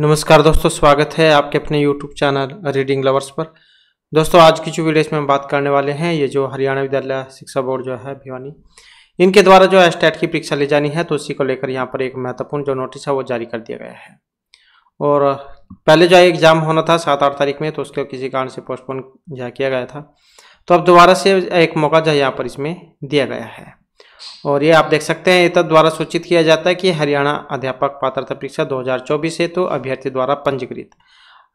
नमस्कार दोस्तों स्वागत है आपके अपने YouTube चैनल रीडिंग लवर्स पर दोस्तों आज की जो वीडियोस में हम बात करने वाले हैं ये जो हरियाणा विद्यालय शिक्षा बोर्ड जो है भिवानी इनके द्वारा जो स्टेट की परीक्षा ली जानी है तो उसी को लेकर यहाँ पर एक महत्वपूर्ण जो नोटिस है वो जारी कर दिया गया है और पहले जो एग्ज़ाम होना था सात आठ तारीख में तो उसको किसी कारण से पोस्टपोन किया गया था तो अब दोबारा से एक मौका जो यहाँ पर इसमें दिया गया है और ये आप देख सकते हैं एतद द्वारा सूचित किया जाता है कि हरियाणा अध्यापक पात्रता परीक्षा 2024 है तो अभ्यर्थी द्वारा पंजीकृत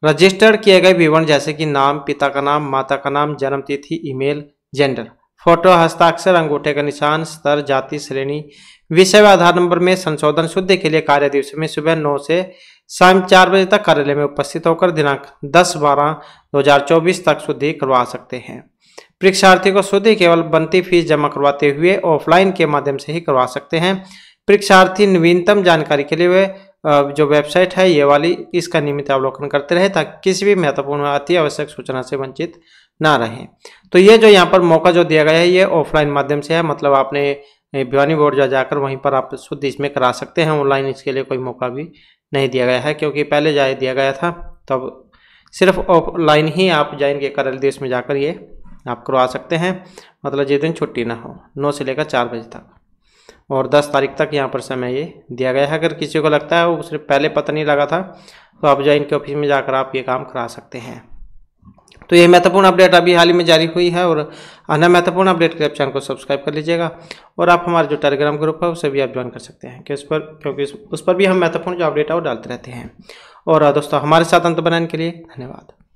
रजिस्टर्ड किए गए विवरण जैसे कि नाम पिता का नाम माता का नाम जन्म तिथि ईमेल जेंडर फोटो हस्ताक्षर अंगूठे का निशान स्तर जाति श्रेणी विषय व आधार नंबर में संशोधन शुद्ध के लिए कार्य दिवस में सुबह नौ से शाम चार बजे तक कार्यालय में उपस्थित होकर दिनांक 10 बारह 2024 तक शुद्धि करवा सकते हैं परीक्षार्थी को शुद्धि केवल बनती फीस जमा करवाते हुए ऑफलाइन के माध्यम से ही करवा सकते हैं परीक्षार्थी नवीनतम जानकारी के लिए वे जो वेबसाइट है ये वाली इसका नियमित अवलोकन करते रहे ताकि किसी भी महत्वपूर्ण अति आवश्यक सूचना से वंचित ना रहे तो ये जो यहाँ पर मौका जो दिया गया है ये ऑफलाइन माध्यम से है मतलब आपने भिवानी बोर्ड जा जाकर वहीं पर आप शुद्ध इसमें करा सकते हैं ऑनलाइन इसके लिए कोई मौका भी नहीं दिया गया है क्योंकि पहले जाए दिया गया था तब सिर्फ ऑफलाइन ही आप जाइन के कार्यालय देश में जाकर ये आप करवा सकते हैं मतलब जिस दिन छुट्टी ना हो नौ से लेकर चार बजे तक और दस तारीख तक यहाँ पर समय ये दिया गया है अगर किसी को लगता है वो सिर्फ पहले पता नहीं लगा था तो आप जाइन के ऑफिस में जाकर आप ये काम करा सकते हैं तो ये महत्वपूर्ण अपडेट अभी हाल ही में जारी हुई है और अन्य महत्वपूर्ण अपडेट के लिए आप चैनल को सब्सक्राइब कर लीजिएगा और आप हमारा जो टेलीग्राम ग्रुप है उसे भी आप ज्वाइन कर सकते हैं कि उस पर क्योंकि उस पर भी हम महत्वपूर्ण जो अपडेट है वो डालते रहते हैं और दोस्तों हमारे साथ अंत बनाने के लिए धन्यवाद